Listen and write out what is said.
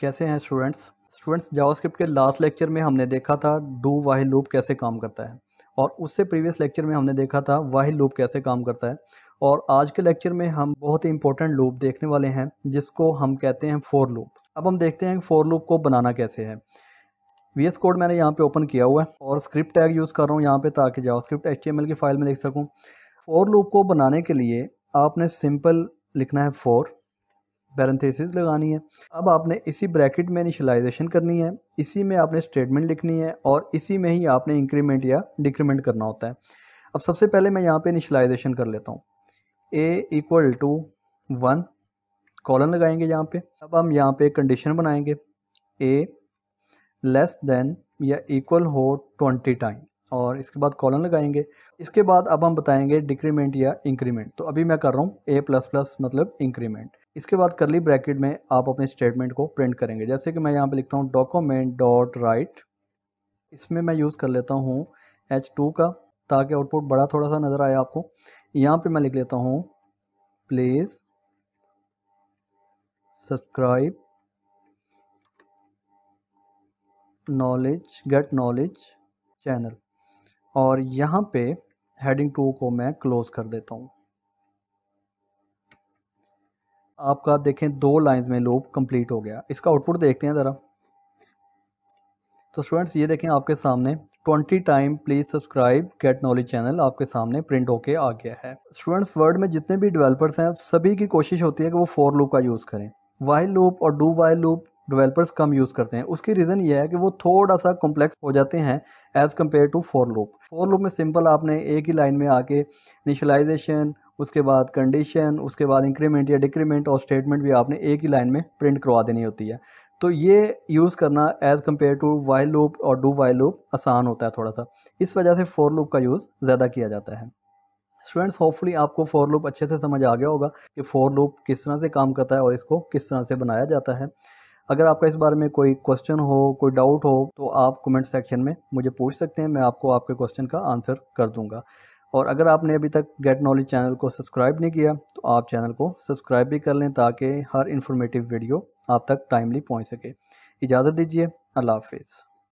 कैसे हैं students students JavaScript के लास्ट लेक्चर में हमने देखा था डू वाहि लूप कैसे काम करता है और उससे प्रीवियस लेक्चर में हमने देखा था वाहि लूप कैसे काम करता है और आज के लेक्चर में हम बहुत ही इंपॉर्टेंट लूप देखने वाले हैं जिसको हम कहते हैं फोर लूप अब हम देखते हैं फोर लूप को बनाना कैसे है वी कोड मैंने यहाँ पर ओपन किया हुआ है और स्क्रिप्ट टैग यूज़ कर रहा हूँ यहाँ पर ताकि जावास्क्रिप्ट एल की फ़ाइल में लिख सकूँ फोर लूप को बनाने के लिए आपने सिंपल लिखना है फोर पैरेंथेसिस लगानी है अब आपने इसी ब्रैकेट में इनिशलाइजेशन करनी है इसी में आपने स्टेटमेंट लिखनी है और इसी में ही आपने इंक्रीमेंट या डिक्रीमेंट करना होता है अब सबसे पहले मैं यहाँ पे इनिशलाइजेशन कर लेता हूँ A equal to one colon लगाएंगे यहाँ पे अब हम यहाँ पे कंडीशन बनाएंगे ए लेस देन या इक्वल हो ट्वेंटी टाइम और इसके बाद कॉलन लगाएंगे इसके बाद अब हम बताएंगे डिक्रीमेंट या इंक्रीमेंट तो अभी मैं कर रहा हूँ ए प्लस प्लस मतलब इंक्रीमेंट इसके बाद करली ब्रैकेट में आप अपने स्टेटमेंट को प्रिंट करेंगे जैसे कि मैं यहाँ पे लिखता हूँ डॉक्यूमेंट डॉट राइट इसमें मैं यूज़ कर लेता हूँ एच टू का ताकि आउटपुट बड़ा थोड़ा सा नज़र आए आपको यहाँ पे मैं लिख लेता हूँ please subscribe knowledge get knowledge channel और यहाँ पे हेडिंग टू को मैं क्लोज़ कर देता हूँ आपका देखें दो लाइन में लूप कंप्लीट हो गया इसका आउटपुट देखते हैं ज़रा तो स्टूडेंट्स ये देखें आपके सामने twenty time please subscribe get knowledge channel आपके सामने प्रिंट होके आ गया है स्टूडेंट्स वर्ल्ड में जितने भी डेवलपर्स हैं सभी की कोशिश होती है कि वो फोर लूप का यूज़ करें वाइल लूप और डू वाइल लूप डेवलपर्स कम यूज़ करते हैं उसकी रीज़न ये है कि वो थोड़ा सा कॉम्प्लेक्स हो जाते हैं as compare to for loop for loop में सिंपल आपने एक ही लाइन में आके इनिशलाइजेशन उसके बाद कंडीशन उसके बाद इंक्रीमेंट या डिक्रीमेंट और स्टेटमेंट भी आपने एक ही लाइन में प्रिंट करवा देनी होती है तो ये यूज़ करना as compare to while loop और डू वाइल लूप आसान होता है थोड़ा सा इस वजह से फोर लूप का यूज़ ज़्यादा किया जाता है स्टूडेंट्स होपफुली आपको फोर लूप अच्छे से समझ आ गया होगा कि फोर लूप किस तरह से काम करता है और इसको किस तरह से बनाया जाता है अगर आपका इस बारे में कोई क्वेश्चन हो कोई डाउट हो तो आप कमेंट सेक्शन में मुझे पूछ सकते हैं मैं आपको आपके क्वेश्चन का आंसर कर दूंगा और अगर आपने अभी तक गेट नॉलेज चैनल को सब्सक्राइब नहीं किया तो आप चैनल को सब्सक्राइब भी कर लें ताकि हर इन्फॉर्मेटिव वीडियो आप तक टाइमली पहुँच सके इजाज़त दीजिए अल्लाह हाफिज़